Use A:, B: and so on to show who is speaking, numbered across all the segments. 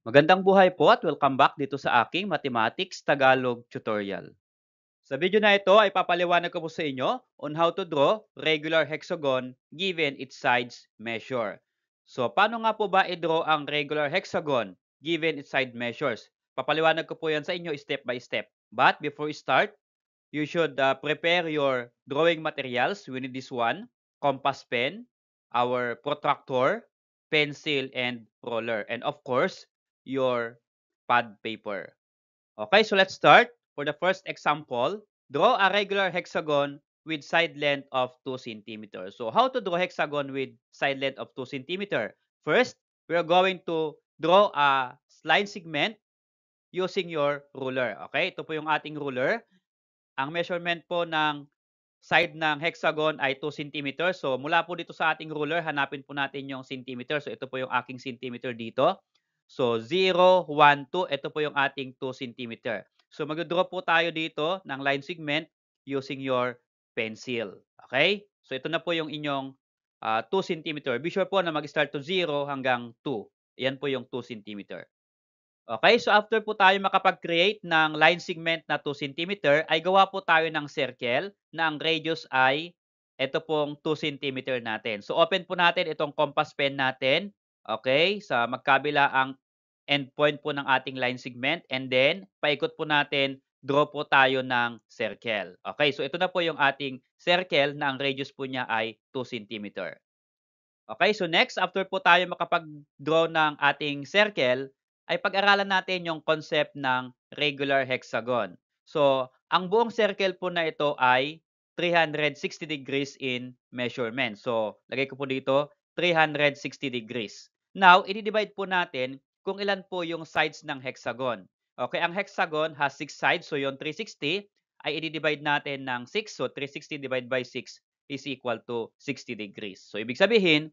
A: Magandang buhay po at welcome back dito sa aking Mathematics Tagalog tutorial. Sa video na ito ay papaliwanag ko po sa inyo on how to draw regular hexagon given its sides measure. So paano nga po ba i-draw ang regular hexagon given its side measures? Papaliwanag ko po yan sa inyo step by step. But before you start, you should uh, prepare your drawing materials. We need this one, compass pen, our protractor, pencil, and roller. And of course, your pad paper. Okay, so let's start. For the first example, draw a regular hexagon with side length of 2 cm. So how to draw hexagon with side length of 2 cm? First, we are going to draw a line segment using your ruler. Okay, ito po yung ating ruler. Ang measurement po ng side ng hexagon ay 2 cm. So mula po dito sa ating ruler, hanapin po natin yung centimeter. So ito po yung aking centimeter dito. So, 0, 1, 2. Ito po yung ating 2 cm. So, mag-draw po tayo dito ng line segment using your pencil. Okay? So, ito na po yung inyong uh, 2 cm. Be sure po na mag-start to 0 hanggang 2. Ayan po yung 2 cm. Okay? So, after po tayo makapag-create ng line segment na 2 cm, ay gawa po tayo ng circle na ang radius ay ito pong 2 cm natin. So, open po natin itong compass pen natin Okay? Sa magkabila ang endpoint po ng ating line segment and then paikot po natin draw po tayo ng circle. Okay, so ito na po yung ating circle na ang radius po niya ay 2 cm. Okay, so next, after po tayo makapag-draw ng ating circle, ay pag-aralan natin yung concept ng regular hexagon. So, ang buong circle po na ito ay 360 degrees in measurement. So, lagay ko po dito 360 degrees. Now, i-divide po natin kung ilan po yung sides ng hexagon. Okay, ang hexagon has 6 sides, so yung 360 ay i-divide natin ng 6. So, 360 divided by 6 is equal to 60 degrees. So, ibig sabihin,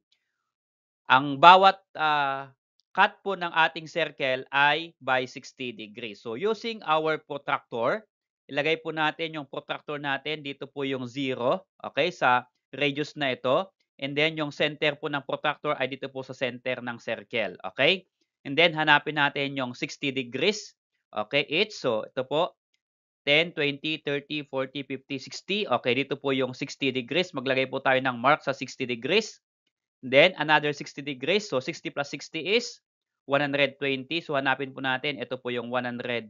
A: ang bawat uh, cut po ng ating circle ay by 60 degrees. So, using our protractor, ilagay po natin yung protractor natin. Dito po yung 0, okay, sa radius na ito. And then, yung center po ng protractor ay dito po sa center ng circle. Okay? And then, hanapin natin yung 60 degrees. Okay, each. So, ito po. 10, 20, 30, 40, 50, 60. Okay, dito po yung 60 degrees. Maglagay po tayo ng mark sa 60 degrees. then, another 60 degrees. So, 60 plus 60 is 120. So, hanapin po natin. Ito po yung 120.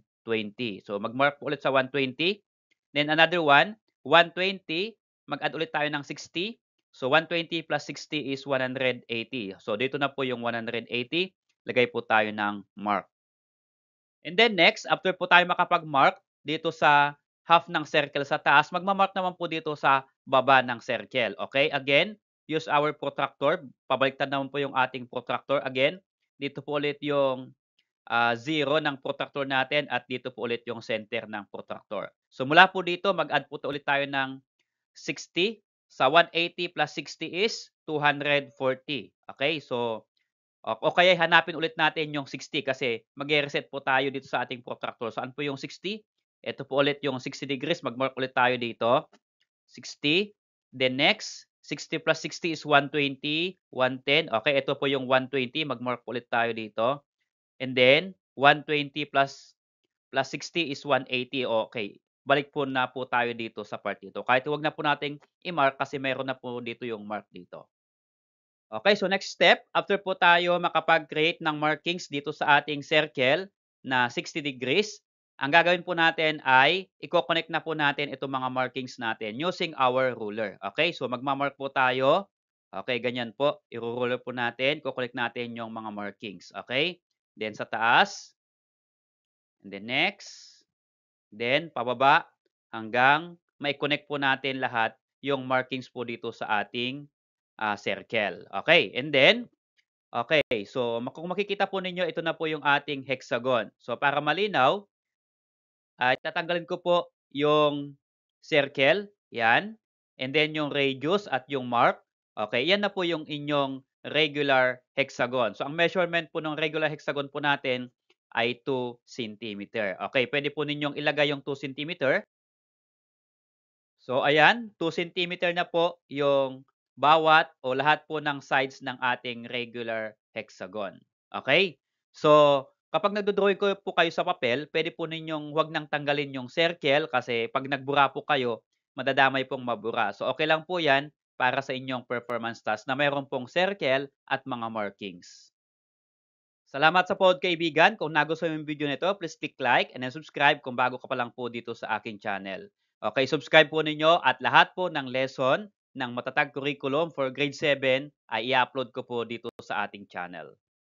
A: So, mag-mark po ulit sa 120. Then, another one. 120. Mag-add ulit tayo ng 60. So 120 plus 60 is 180. So dito na po yung 180. Lagay po tayo ng mark. And then next, after po tayo makapag-mark dito sa half ng circle sa taas, magmamark naman po dito sa baba ng circle. Okay? Again, use our protractor. Pabaliktad naman po yung ating protractor. Again, dito po ulit yung uh, zero ng protractor natin at dito po ulit yung center ng protractor. So mula po dito, mag-add po ulit tayo ng 60 sa 180 plus 60 is 240. Okay, so o kaya hanapin ulit natin yung 60 kasi mag-reset po tayo dito sa ating protractor. Saan po yung 60? Ito po ulit yung 60 degrees. Mag-mark ulit tayo dito. 60. Then next, 60 plus 60 is 120, 110. Okay, ito po yung 120. Mag-mark ulit tayo dito. And then, 120 plus, plus 60 is 180. Okay, balik po na po tayo dito sa part dito. Kahit huwag na po nating i-mark kasi meron na po dito yung mark dito. Okay, so next step, after po tayo makapag-create ng markings dito sa ating circle na 60 degrees, ang gagawin po natin ay i-connect na po natin itong mga markings natin using our ruler. Okay, so magmamark po tayo. Okay, ganyan po. I-ruler po natin. Kukulik natin yung mga markings. Okay, then sa taas. And then next. Then, pababa hanggang mai-connect po natin lahat yung markings po dito sa ating uh, circle. Okay, and then, okay, so kung makikita po ninyo, ito na po yung ating hexagon. So, para malinaw, uh, ah, tatanggalin ko po yung circle, yan, and then yung radius at yung mark. Okay, yan na po yung inyong regular hexagon. So, ang measurement po ng regular hexagon po natin ay 2 cm. Okay, pwede po ninyong ilagay yung 2 cm. So ayan, 2 cm na po yung bawat o lahat po ng sides ng ating regular hexagon. Okay? So, kapag nagdodraw ko po kayo sa papel, pwede po ninyong huwag nang tanggalin yung circle kasi pag nagbura po kayo, madadamay pong mabura. So, okay lang po yan para sa inyong performance task na mayroon pong circle at mga markings. Salamat sa pod kaibigan. Kung nagustuhan mo yung video nito, please click like and then subscribe kung bago ka pa lang po dito sa aking channel. Okay, subscribe po ninyo at lahat po ng lesson ng matatag curriculum for grade 7 ay i-upload ko po dito sa ating channel.